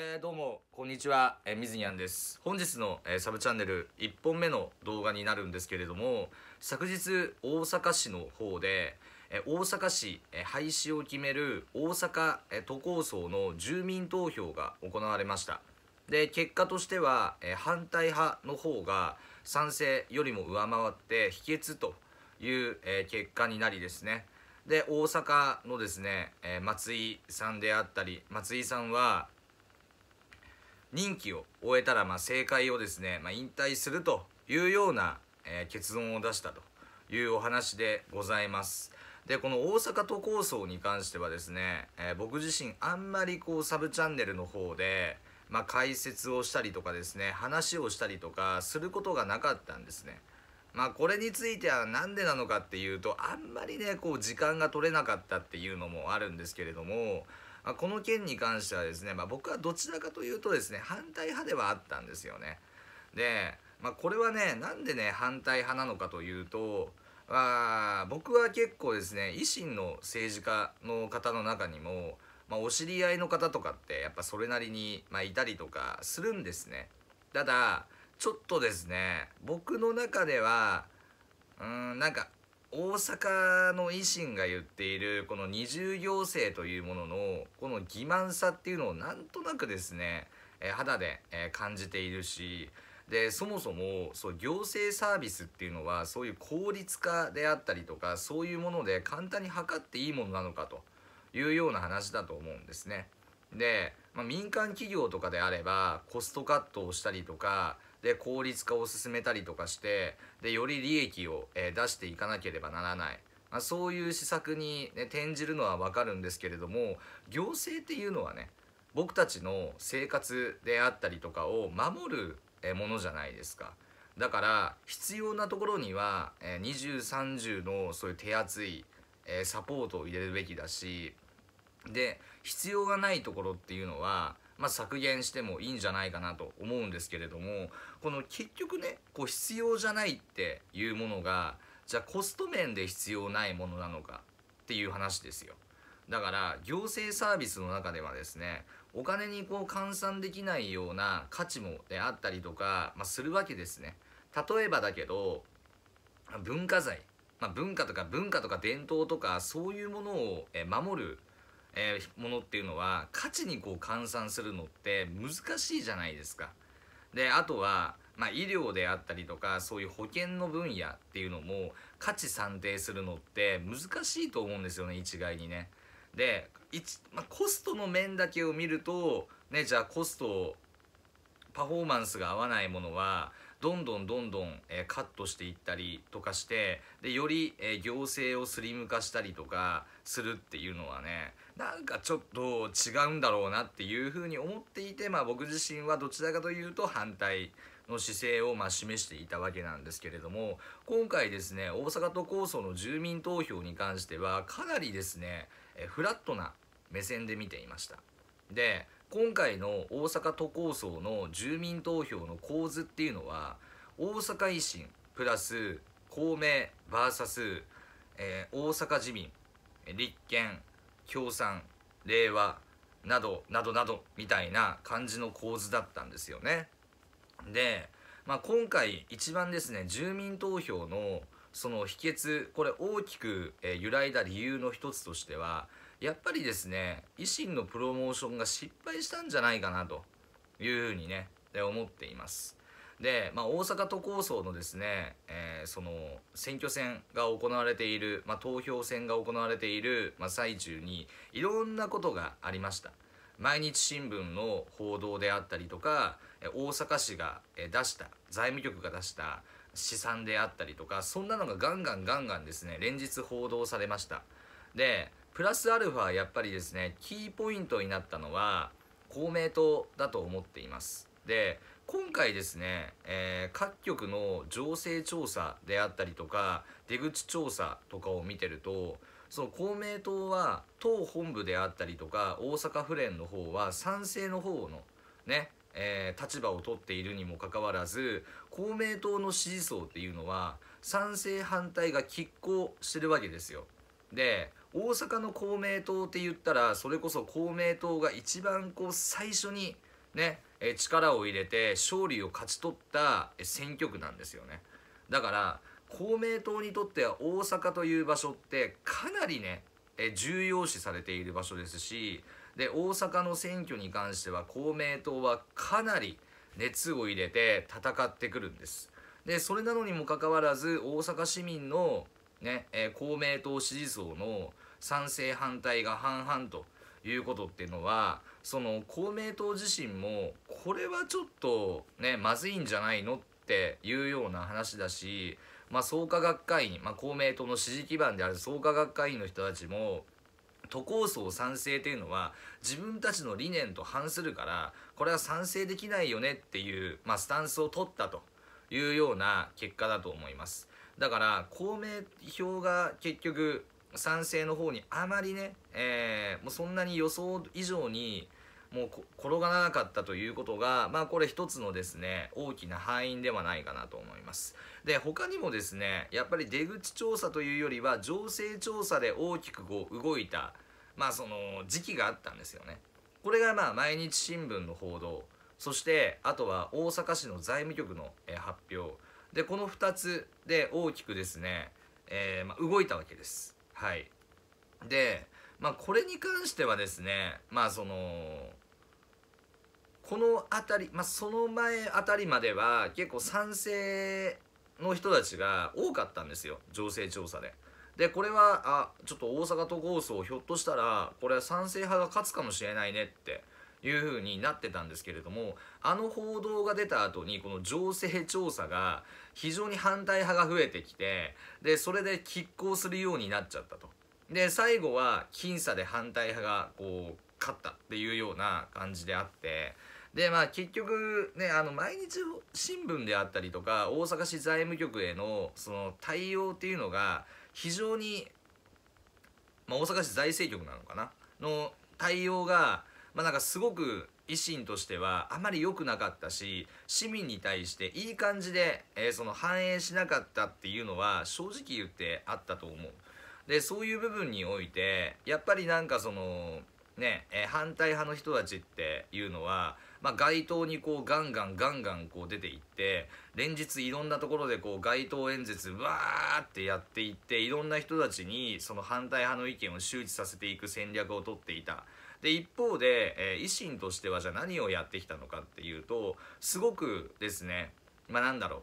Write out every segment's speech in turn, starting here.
えー、どうもこんにちは、えー、水にゃんです本日の、えー、サブチャンネル1本目の動画になるんですけれども昨日大阪市の方で、え大阪市、え廃止を決める大阪、え都構想の住民投票が行われましたで結果としては、え反対派の方が賛成よりも上回って否決という、え結果になりですねで大阪のですね、え松井さんであったり松井さんは任期を終えたら、まあ、政界をですね、まあ、引退するというような、えー、結論を出したというお話でございます。でこの大阪都構想に関してはですね、えー、僕自身あんまりこうサブチャンネルの方で、まあ、解説をしたりとかですね話をしたりとかすることがなかったんですね。まあこれについては何でなのかっていうとあんまりねこう時間が取れなかったっていうのもあるんですけれどもまあ、この件に関してはですね、まあ、僕はどちらかというとですね反対派ではあったんですよね。で、まあ、これはねなんでね反対派なのかというとあ僕は結構ですね維新の政治家の方の中にも、まあ、お知り合いの方とかってやっぱそれなりに、まあ、いたりとかするんですね。ただちょっとですね僕の中ではうんなんか大阪の維新が言っているこの二重行政というもののこの欺瞞さっていうのをなんとなくですね、え肌で、え感じているしでそもそもそう行政サービスっていうのはそういう効率化であったりとかそういうもので簡単に測っていいものなのかというような話だと思うんですね。で、まあ、民間企業とかであればコストカットをしたりとかで効率化を進めたりとかしてでより利益を、え出していかなければならない。まあ、そういう施策に、ね、転じるのはわかるんですけれども行政っていうのはね僕たちの生活であったりとかを守るものじゃないですかだから必要なところには2030のそういう手厚いサポートを入れるべきだしで必要がないところっていうのはまず削減してもいいんじゃないかなと思うんですけれどもこの結局ねこう必要じゃないっていうものがじゃあコスト面で必要ないものなのかっていう話ですよ。だから行政サービスの中ではですねお金にこう換算できないような価値もであったりとか、まあ、するわけですね。例えばだけど文化財、まあ、文化とか文化とか伝統とかそういうものを守るえー、ものっていうのは価値にこう換算するのって難しいじゃないですか。であとは、まあ、医療であったりとかそういう保険の分野っていうのも価値算定するのって難しいと思うんですよね一概にね。で、まあ、コストの面だけを見ると、ね、じゃあコストパフォーマンスが合わないものはどんどんどんどん、えー、カットしていったりとかしてでより、えー、行政をスリム化したりとかするっていうのはねなんかちょっと違うんだろうなっていうふうに思っていて、まあ、僕自身はどちらかというと反対の姿勢をま示していたわけなんですけれども今回ですね大阪都構想の住民投票に関してはかなりですねフラットな目線で見ていました。で今回の大阪都構想の住民投票の構図っていうのは大阪維新プラス公明 VS、えー、大阪自民立憲共産令和などなどなどみたいな感じの構図だったんですよね。で、まあ、今回一番ですね住民投票のその秘訣これ大きく揺らいだ理由の一つとしてはやっぱりですね維新のプロモーションが失敗したんじゃないかなというふうにね思っています。で、まあ、大阪都構想のですね、えー、その選挙戦が行われている、まあ、投票戦が行われている、まあ、最中にいろんなことがありました毎日新聞の報道であったりとか大阪市が出した財務局が出した試算であったりとかそんなのがガンガンガンガンですね連日報道されましたでプラスアルファやっぱりですねキーポイントになったのは公明党だと思っていますで今回ですね、えー、各局の情勢調査であったりとか出口調査とかを見てるとその公明党は党本部であったりとか大阪府連の方は賛成の方のね、えー、立場を取っているにもかかわらず公明党の支持層っていうのは賛成反対が拮抗してるわけですよ。で大阪の公明党って言ったらそれこそ公明党が一番こう最初にねえ力を入れて勝利を勝ち取った選挙区なんですよねだから公明党にとっては大阪という場所ってかなりねえ重要視されている場所ですしで大阪の選挙に関しては公明党はかなり熱を入れて戦ってくるんですでそれなのにもかかわらず大阪市民のね、ねえ公明党支持層の賛成反対が半々ということっていうのはその公明党自身もこれはちょっとねまずいんじゃないのっていうような話だし、まあ、創価学会員、まあ、公明党の支持基盤である創価学会員の人たちも都構想賛成っていうのは自分たちの理念と反するからこれは賛成できないよねっていう、まあ、スタンスを取ったというような結果だと思います。だから公明票が結局賛成の方にあまりね、えー、もうそんなに予想以上にもう転がらなかったということが、まあこれ一つのですね、大きな敗因ではないかなと思います。で、他にもですね、やっぱり出口調査というよりは、情勢調査で大きくこう動いた、まあその時期があったんですよね。これがまあ毎日新聞の報道、そしてあとは大阪市の財務局の発表、で、この2つで大きくですね、えー、まあ動いたわけです。はいでまあこれに関してはですねまあそのこの辺り、まあ、その前辺りまでは結構賛成の人たちが多かったんですよ情勢調査で。でこれはあちょっと大阪都構想ひょっとしたらこれは賛成派が勝つかもしれないねっていうふうになってたんですけれどもあの報道が出た後にこの情勢調査が非常に反対派が増えてきてでそれで拮抗するようになっちゃったと。で最後は僅差で反対派がこう勝ったっていうような感じであってでまあ結局ねあの毎日新聞であったりとか大阪市財務局へのその対応っていうのが非常に、まあ、大阪市財政局なのかなの対応がまあ、なんかすごく維新としてはあまり良くなかったし市民に対していい感じで、えー、その反映しなかったっていうのは正直言ってあったと思うでそういう部分においてやっぱりなんかそのね、えー、反対派の人たちっていうのは、まあ、街頭にこうガンガンガンガンこう出ていって連日いろんなところでこう街頭演説わーってやっていっていろんな人たちにその反対派の意見を周知させていく戦略をとっていた。で一方で、えー、維新としてはじゃあ何をやってきたのかっていうとすごくですねまあなんだろう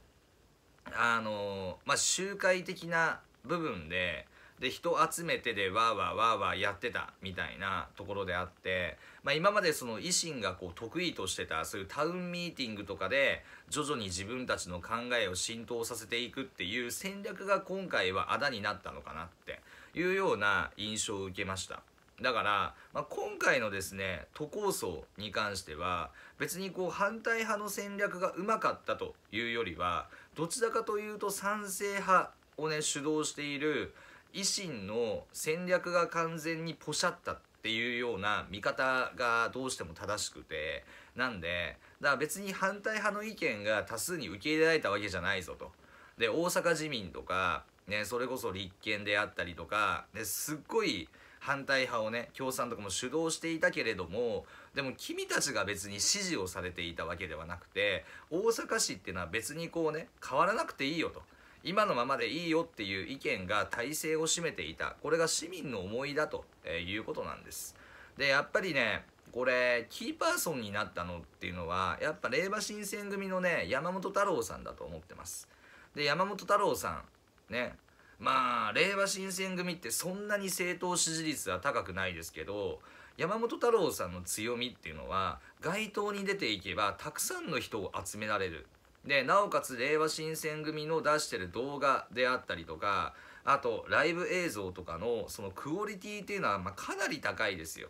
あのまあ集会的な部分でで人集めてでわーわーわーわーやってたみたいなところであって、まあ、今までその維新がこう得意としてたそういうタウンミーティングとかで徐々に自分たちの考えを浸透させていくっていう戦略が今回はあだになったのかなっていうような印象を受けました。だから、まあ、今回のですね都構想に関しては別にこう反対派の戦略がうまかったというよりはどちらかというと賛成派をね主導している維新の戦略が完全にポシャったっていうような見方がどうしても正しくてなんでだから別に反対派の意見が多数に受け入れられたわけじゃないぞと。で大阪自民とかね、それこそ立憲であったりとかですっごい反対派をね共産とかも主導していたけれどもでも君たちが別に支持をされていたわけではなくて大阪市っていうのは別にこうね変わらなくていいよと。今のままでいいよっていう意見が体制を占めていたこれが市民の思いだということなんですでやっぱりねこれキーパーソンになったのっていうのはやっぱ令和新選組のね山本太郎さんだと思ってますで山本太郎さんねまあ令和新選組ってそんなに政党支持率は高くないですけど山本太郎さんの強みっていうのは街頭に出ていけばたくさんの人を集められるでなおかつ令和新選組の出してる動画であったりとかあとライブ映像とかのそのクオリティっていうのはまかなり高いですよ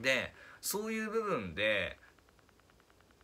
でそういう部分で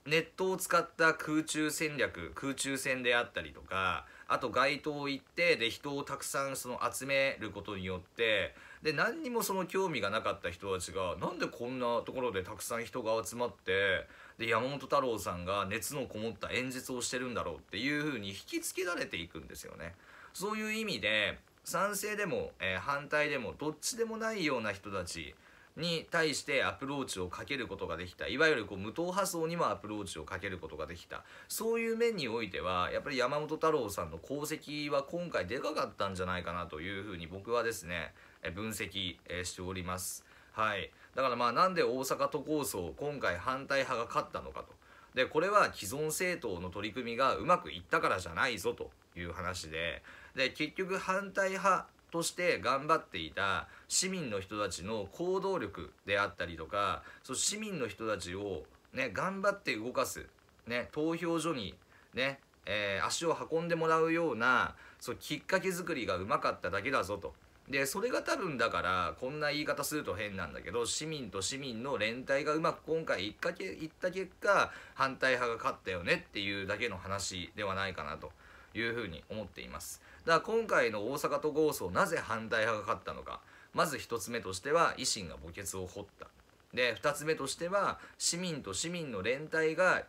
ネットを使った空中戦略空中戦であったりとかあと街頭行ってで人をたくさんその集めることによってで何にもその興味がなかった人たちがなんでこんなところでたくさん人が集まってで山本太郎さんが熱のこもった演説をしてるんだろうっていうふうに引きつけられていくんですよね。そういう意味で賛成でも、えー、反対でもどっちでもないような人たちに対してアプローチをかけることができたいわゆるこう無党派層にもアプローチをかけることができたそういう面においてはやっぱり山本太郎さんの功績は今回でかかったんじゃないかなというふうに僕はですね分析しております。はい、だからまあなんで大阪都構想今回反対派が勝ったのかと。でこれは既存政党の取り組みがうまくいったからじゃないぞという話でで結局反対派として頑張っていた市民の人たちの行動力であったりとかそ市民の人たちを、ね、頑張って動かす、ね、投票所に、ねえー、足を運んでもらうようなそきっかけ作りがうまかっただけだぞと。でそれが多分だからこんな言い方すると変なんだけど市民と市民の連帯がうまく今回いった結果反対派が勝ったよねっていうだけの話ではないかなと。いうふうに思っていますだから今回の大阪都構想なぜ反対派が勝ったのかまず1つ目としては維新が墓穴を掘ったで2つ目としては市民と市民の連帯が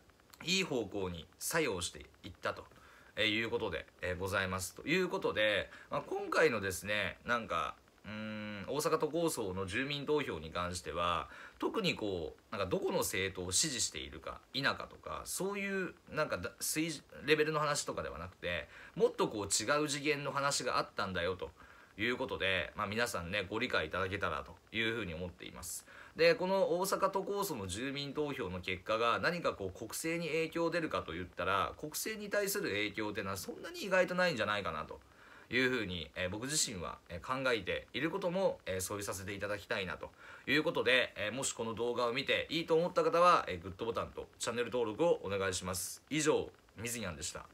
いい方向に作用していったとえいうことで、えございますということで、まあ、今回のですねなんかうん大阪都構想の住民投票に関しては特にこうなんかどこの政党を支持しているか否かとかそういうなんかレベルの話とかではなくてもっとこう違う次元の話があったんだよということで、まあ、皆さんねご理解いただけたらというふうに思っています。でこの大阪都構想の住民投票の結果が何かこう国政に影響出るかといったら国政に対する影響っていうのはそんなに意外とないんじゃないかなと。いうふうに、え僕自身は考えていることも、えそういうさせていただきたいなということで、えもしこの動画を見ていいと思った方は、えグッドボタンとチャンネル登録をお願いします以上みずにゃんでした